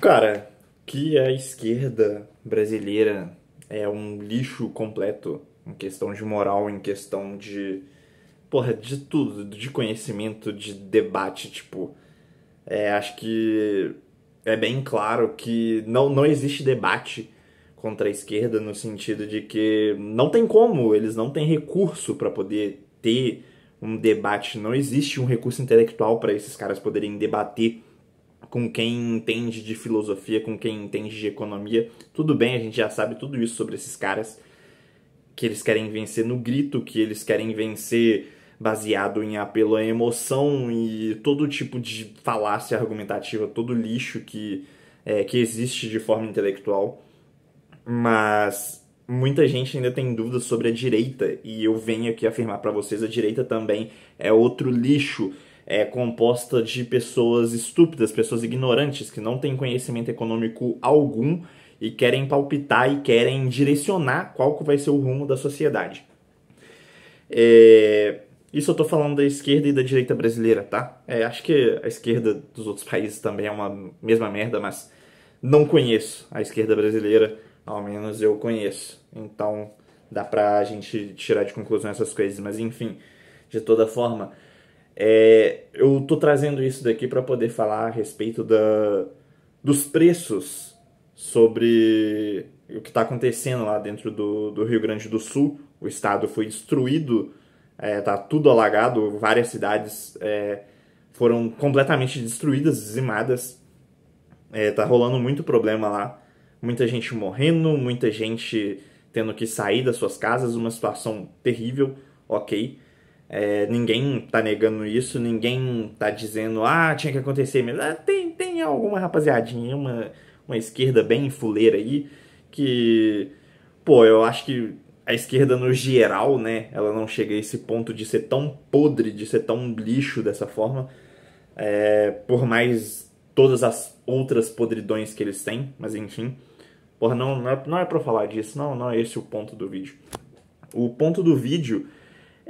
Cara, que a esquerda brasileira é um lixo completo em questão de moral, em questão de. Porra, de tudo, de conhecimento, de debate, tipo. É, acho que é bem claro que não, não existe debate contra a esquerda no sentido de que não tem como, eles não têm recurso para poder ter um debate, não existe um recurso intelectual para esses caras poderem debater com quem entende de filosofia, com quem entende de economia. Tudo bem, a gente já sabe tudo isso sobre esses caras. Que eles querem vencer no grito, que eles querem vencer baseado em apelo à emoção e todo tipo de falácia argumentativa, todo lixo que, é, que existe de forma intelectual. Mas muita gente ainda tem dúvidas sobre a direita e eu venho aqui afirmar para vocês: a direita também é outro lixo é composta de pessoas estúpidas, pessoas ignorantes que não têm conhecimento econômico algum e querem palpitar e querem direcionar qual que vai ser o rumo da sociedade. É... Isso eu tô falando da esquerda e da direita brasileira, tá? É, acho que a esquerda dos outros países também é uma mesma merda, mas não conheço a esquerda brasileira, ao menos eu conheço. Então dá pra gente tirar de conclusão essas coisas, mas enfim, de toda forma, é, eu tô trazendo isso daqui para poder falar a respeito da, dos preços sobre o que está acontecendo lá dentro do, do, Rio Grande do Sul. O estado foi destruído, é, tá tudo alagado, várias cidades é, foram completamente destruídas, dizimadas. É, tá rolando muito problema lá. Muita gente morrendo, muita gente tendo que sair das suas casas, uma situação terrível, ok. É, ninguém tá negando isso, ninguém tá dizendo, ah, tinha que acontecer mesmo. Ah, tem, tem alguma rapaziadinha, uma, uma esquerda bem fuleira aí, que, pô, eu acho que a esquerda no geral, né, ela não chega a esse ponto de ser tão podre, de ser tão lixo dessa forma, é, por mais todas as outras podridões que eles têm, mas enfim. Porra, não, não é, não é pra falar disso, não, não é esse o ponto do vídeo. O ponto do vídeo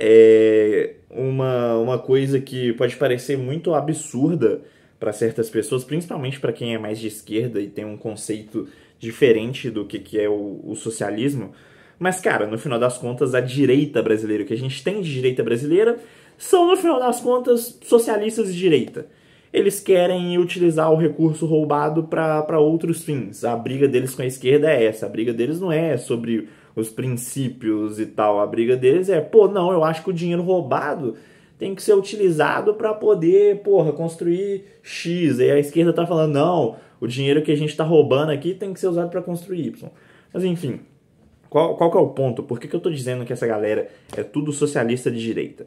é uma, uma coisa que pode parecer muito absurda para certas pessoas, principalmente para quem é mais de esquerda e tem um conceito diferente do que, que é o, o socialismo. Mas, cara, no final das contas, a direita brasileira, o que a gente tem de direita brasileira, são, no final das contas, socialistas de direita eles querem utilizar o recurso roubado para outros fins. A briga deles com a esquerda é essa. A briga deles não é sobre os princípios e tal, a briga deles é, pô, não, eu acho que o dinheiro roubado tem que ser utilizado para poder, porra, construir X. E a esquerda tá falando, não, o dinheiro que a gente tá roubando aqui tem que ser usado para construir Y. Mas enfim, qual, qual que é o ponto? Por que, que eu tô dizendo que essa galera é tudo socialista de direita?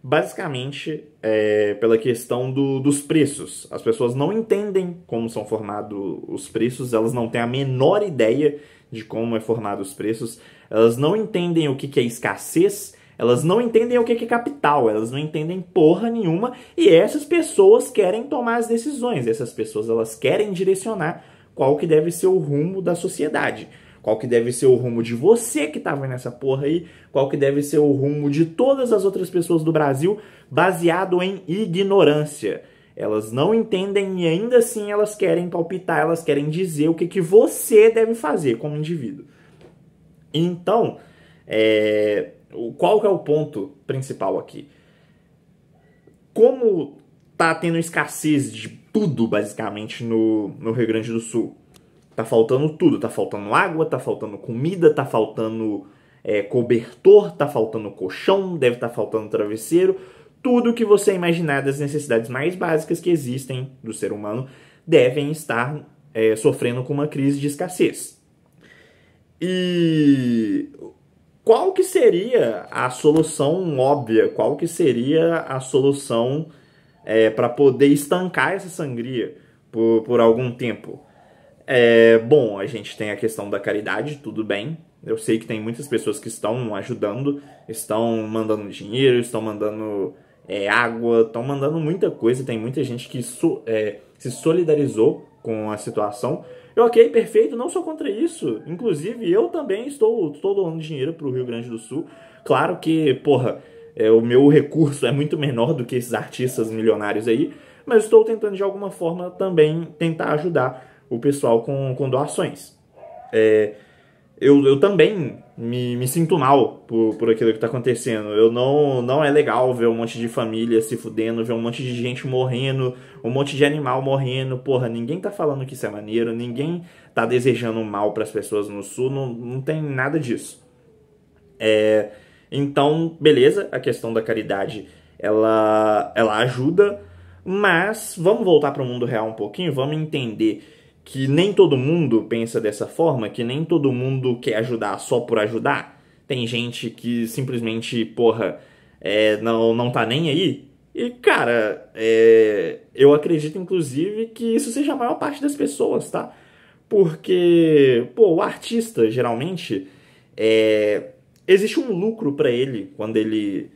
Basicamente, é pela questão do, dos preços. As pessoas não entendem como são formados os preços, elas não têm a menor ideia de como é formado os preços, elas não entendem o que, que é escassez, elas não entendem o que é capital, elas não entendem porra nenhuma e essas pessoas querem tomar as decisões, essas pessoas elas querem direcionar qual que deve ser o rumo da sociedade, qual que deve ser o rumo de você que tá vendo essa porra aí, qual que deve ser o rumo de todas as outras pessoas do Brasil baseado em ignorância. Elas não entendem e ainda assim elas querem palpitar, elas querem dizer o que, que você deve fazer como indivíduo. Então, é, qual que é o ponto principal aqui? Como tá tendo escassez de tudo, basicamente, no, no Rio Grande do Sul, tá faltando tudo, tá faltando água, tá faltando comida, tá faltando é, cobertor, tá faltando colchão, deve estar tá faltando travesseiro tudo o que você imaginar das necessidades mais básicas que existem do ser humano devem estar é, sofrendo com uma crise de escassez. E qual que seria a solução óbvia? Qual que seria a solução é, para poder estancar essa sangria por, por algum tempo? É, bom, a gente tem a questão da caridade, tudo bem. Eu sei que tem muitas pessoas que estão ajudando, estão mandando dinheiro, estão mandando é, água, estão mandando muita coisa, tem muita gente que so, é, se solidarizou com a situação. Eu, ok, perfeito, não sou contra isso. Inclusive, eu também estou, estou doando dinheiro para o Rio Grande do Sul. Claro que, porra, é, o meu recurso é muito menor do que esses artistas milionários aí, mas estou tentando de alguma forma também tentar ajudar o pessoal com, com doações. É, eu, eu também me, me sinto mal por, por aquilo que tá acontecendo. Eu não, não é legal ver um monte de família se fudendo, ver um monte de gente morrendo, um monte de animal morrendo. Porra, ninguém tá falando que isso é maneiro, ninguém tá desejando mal para as pessoas no sul, não, não tem nada disso. É, então, beleza, a questão da caridade ela, ela ajuda, mas vamos voltar para o mundo real um pouquinho, vamos entender que nem todo mundo pensa dessa forma, que nem todo mundo quer ajudar só por ajudar. Tem gente que simplesmente, porra, é, não, não tá nem aí. E, cara, é, eu acredito, inclusive, que isso seja a maior parte das pessoas, tá? Porque, pô, o artista, geralmente, é, existe um lucro para ele quando ele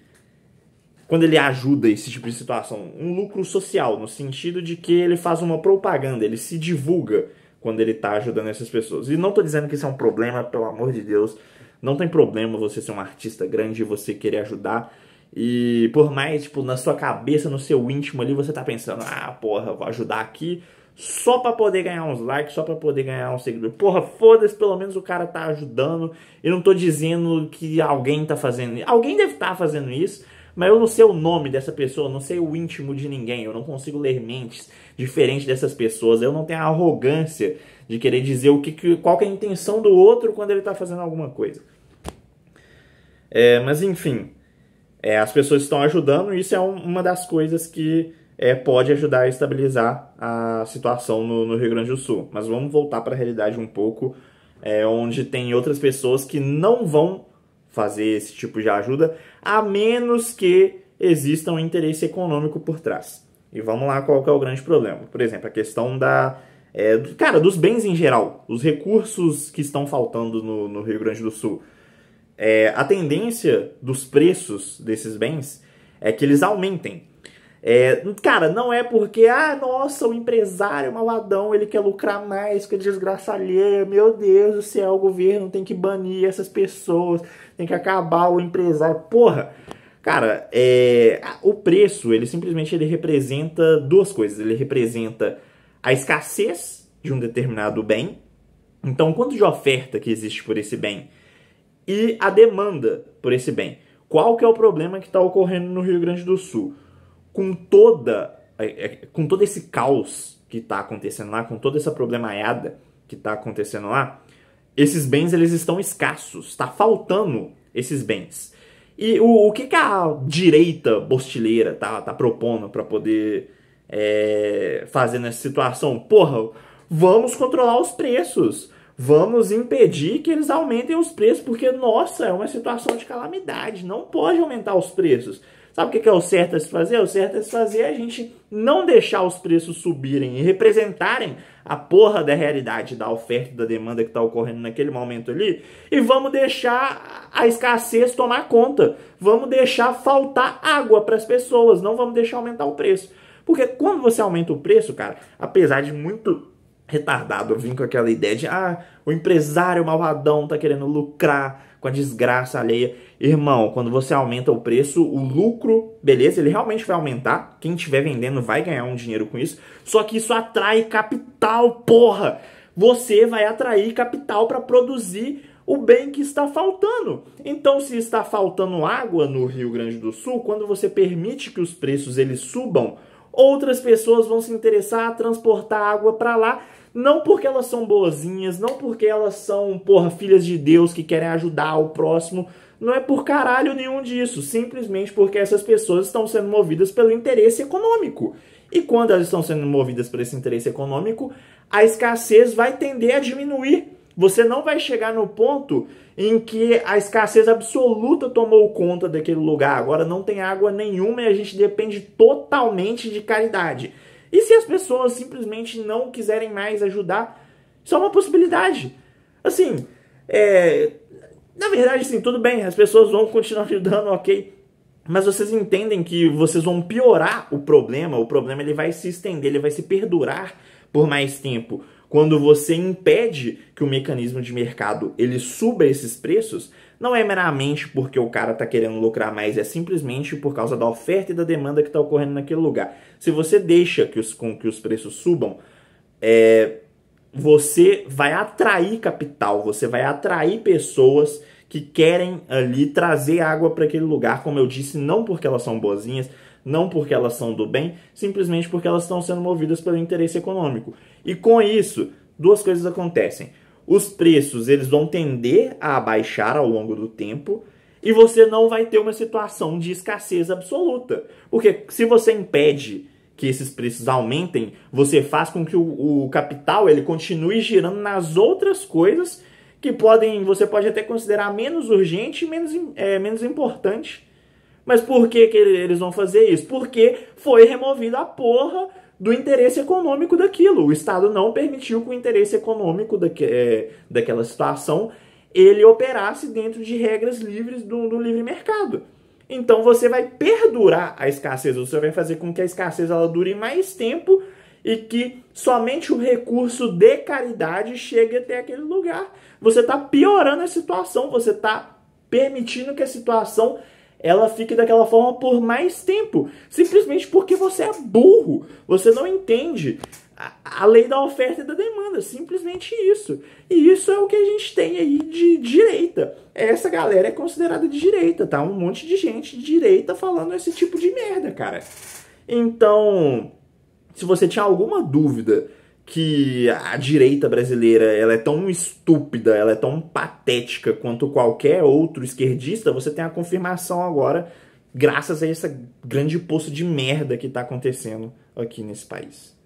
quando ele ajuda esse tipo de situação? Um lucro social, no sentido de que ele faz uma propaganda, ele se divulga quando ele está ajudando essas pessoas. E não estou dizendo que isso é um problema, pelo amor de Deus. Não tem problema você ser um artista grande e você querer ajudar. E por mais, tipo, na sua cabeça, no seu íntimo ali, você tá pensando, ah, porra, vou ajudar aqui só para poder ganhar uns likes, só para poder ganhar um seguidor. Porra, foda-se, pelo menos o cara tá ajudando. Eu não tô dizendo que alguém tá fazendo isso. Alguém deve estar tá fazendo isso, mas eu não sei o nome dessa pessoa, não sei o íntimo de ninguém, eu não consigo ler mentes diferente dessas pessoas, eu não tenho a arrogância de querer dizer o que, qual que é a intenção do outro quando ele está fazendo alguma coisa. É, mas enfim, é, as pessoas estão ajudando e isso é um, uma das coisas que é, pode ajudar a estabilizar a situação no, no, Rio Grande do Sul. Mas vamos voltar para a realidade um pouco, é, onde tem outras pessoas que não vão fazer esse tipo de ajuda, a menos que exista um interesse econômico por trás. E vamos lá qual é o grande problema. Por exemplo, a questão da. É, do, cara, dos bens em geral, os recursos que estão faltando no, no Rio Grande do Sul. É, a tendência dos preços desses bens é que eles aumentem. É, cara, não é porque, ah, nossa, o empresário malvadão, ele quer lucrar mais, que desgraça alheia, meu Deus do céu, o governo tem que banir essas pessoas, tem que acabar o empresário. Porra, cara, é, o preço, ele simplesmente ele representa duas coisas. Ele representa a escassez de um determinado bem, então quanto de oferta que existe por esse bem, e a demanda por esse bem. Qual que é o problema que está ocorrendo no Rio Grande do Sul? com toda é, é, com todo esse caos que está acontecendo lá, com toda essa problemaiada que está acontecendo lá, esses bens eles estão escassos, está faltando esses bens. E o, o que, que a direita bostileira tá, tá propondo para poder é, fazer nessa situação? Porra, vamos controlar os preços, vamos impedir que eles aumentem os preços, porque, nossa, é uma situação de calamidade, não pode aumentar os preços. Sabe o que é o certo a se fazer? O certo a se fazer é a gente não deixar os preços subirem e representarem a porra da realidade da oferta e da demanda que está ocorrendo naquele momento ali e vamos deixar a escassez tomar conta. Vamos deixar faltar água para as pessoas, não vamos deixar aumentar o preço. Porque quando você aumenta o preço, cara, apesar de muito retardado vir com aquela ideia de ah, o empresário malvadão tá querendo lucrar com a desgraça alheia. Irmão, quando você aumenta o preço, o lucro, beleza, ele realmente vai aumentar. Quem estiver vendendo vai ganhar um dinheiro com isso. Só que isso atrai capital, porra! Você vai atrair capital para produzir o bem que está faltando. Então, se está faltando água no Rio Grande do Sul, quando você permite que os preços eles subam, outras pessoas vão se interessar a transportar água para lá não porque elas são boazinhas, não porque elas são, porra, filhas de Deus que querem ajudar o próximo. Não é por caralho nenhum disso, simplesmente porque essas pessoas estão sendo movidas pelo interesse econômico. E quando elas estão sendo movidas por esse interesse econômico, a escassez vai tender a diminuir. Você não vai chegar no ponto em que a escassez absoluta tomou conta daquele lugar. Agora não tem água nenhuma e a gente depende totalmente de caridade. E se as pessoas simplesmente não quiserem mais ajudar, isso é uma possibilidade. Assim, é, na verdade, sim, tudo bem, as pessoas vão continuar ajudando, ok. Mas vocês entendem que vocês vão piorar o problema, o problema ele vai se estender, ele vai se perdurar por mais tempo. Quando você impede que o mecanismo de mercado ele suba esses preços, não é meramente porque o cara está querendo lucrar mais, é simplesmente por causa da oferta e da demanda que está ocorrendo naquele lugar. Se você deixa que os, com que os preços subam, é, você vai atrair capital, você vai atrair pessoas que querem ali trazer água para aquele lugar, como eu disse, não porque elas são boazinhas, não porque elas são do bem, simplesmente porque elas estão sendo movidas pelo interesse econômico. E com isso, duas coisas acontecem os preços eles vão tender a baixar ao longo do tempo e você não vai ter uma situação de escassez absoluta. Porque se você impede que esses preços aumentem, você faz com que o, o capital ele continue girando nas outras coisas que podem você pode até considerar menos urgente e menos, é, menos importante. Mas por que, que eles vão fazer isso? Porque foi removida a porra do interesse econômico daquilo. O Estado não permitiu que o interesse econômico daque, é, daquela situação ele operasse dentro de regras livres do, do, livre mercado. Então você vai perdurar a escassez, você vai fazer com que a escassez ela dure mais tempo e que somente o recurso de caridade chegue até aquele lugar. Você está piorando a situação, você está permitindo que a situação ela fique daquela forma por mais tempo, simplesmente porque você é burro, você não entende a, a lei da oferta e da demanda, simplesmente isso. E isso é o que a gente tem aí de direita. Essa galera é considerada de direita, tá? Um monte de gente de direita falando esse tipo de merda, cara. Então, se você tinha alguma dúvida que a direita brasileira ela é tão estúpida, ela é tão patética quanto qualquer outro esquerdista, você tem a confirmação agora, graças a essa grande poço de merda que está acontecendo aqui nesse país.